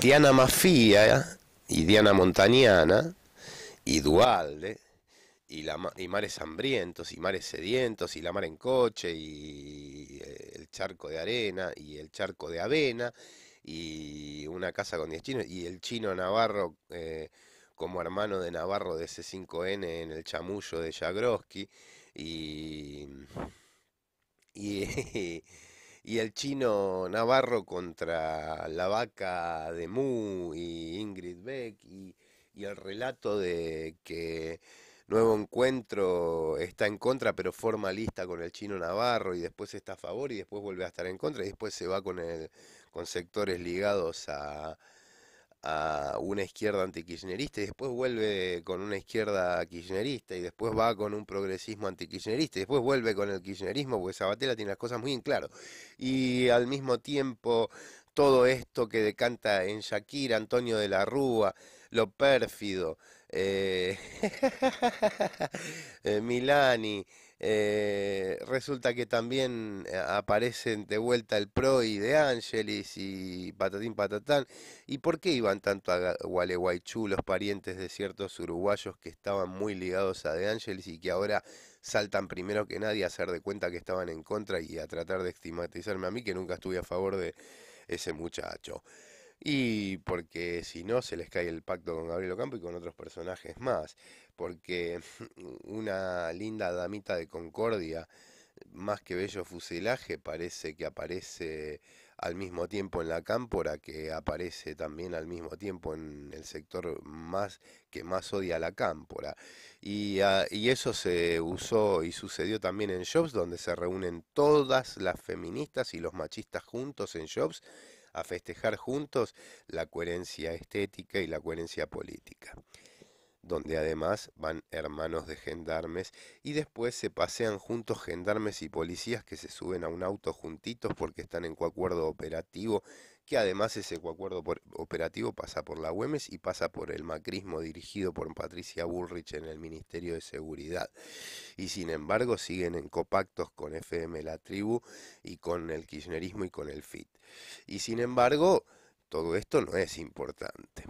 Diana Mafia y Diana Montañana y Dualde y, y mares hambrientos y mares sedientos y la mar en coche y eh, el charco de arena y el charco de avena y una casa con 10 chinos y el chino navarro eh, como hermano de Navarro de c 5N en el chamullo de Jagroski y y el chino Navarro contra la vaca de Mu y Ingrid Beck y, el relato de que Nuevo Encuentro está en contra pero forma lista con el chino Navarro y después está a favor y después vuelve a estar en contra y después se va con, el, con sectores ligados a, a una izquierda antikirchnerista y después vuelve con una izquierda kirchnerista y después va con un progresismo antikirchnerista y después vuelve con el kirchnerismo porque Sabatella tiene las cosas muy en claro. Y al mismo tiempo todo esto que decanta en Shakira, Antonio de la Rúa, lo pérfido, eh, eh, Milani, eh, resulta que también eh, aparecen de vuelta el pro y de Ángeles y Patatín Patatán. ¿Y por qué iban tanto a Gualeguaychú los parientes de ciertos uruguayos que estaban muy ligados a de ángeles y que ahora saltan primero que nadie a hacer de cuenta que estaban en contra y a tratar de estigmatizarme a mí que nunca estuve a favor de ese muchacho? Y porque si no, se les cae el pacto con Gabriel Ocampo y con otros personajes más. Porque una linda damita de Concordia, más que bello fuselaje, parece que aparece al mismo tiempo en la cámpora, que aparece también al mismo tiempo en el sector más que más odia la cámpora. Y, ah, y eso se usó y sucedió también en Jobs, donde se reúnen todas las feministas y los machistas juntos en Jobs a festejar juntos la coherencia estética y la coherencia política donde además van hermanos de gendarmes y después se pasean juntos gendarmes y policías que se suben a un auto juntitos porque están en coacuerdo operativo que además ese acuerdo operativo pasa por la UEMES y pasa por el macrismo dirigido por Patricia Bullrich en el Ministerio de Seguridad. Y sin embargo siguen en copactos con FM La Tribu y con el kirchnerismo y con el FIT. Y sin embargo, todo esto no es importante.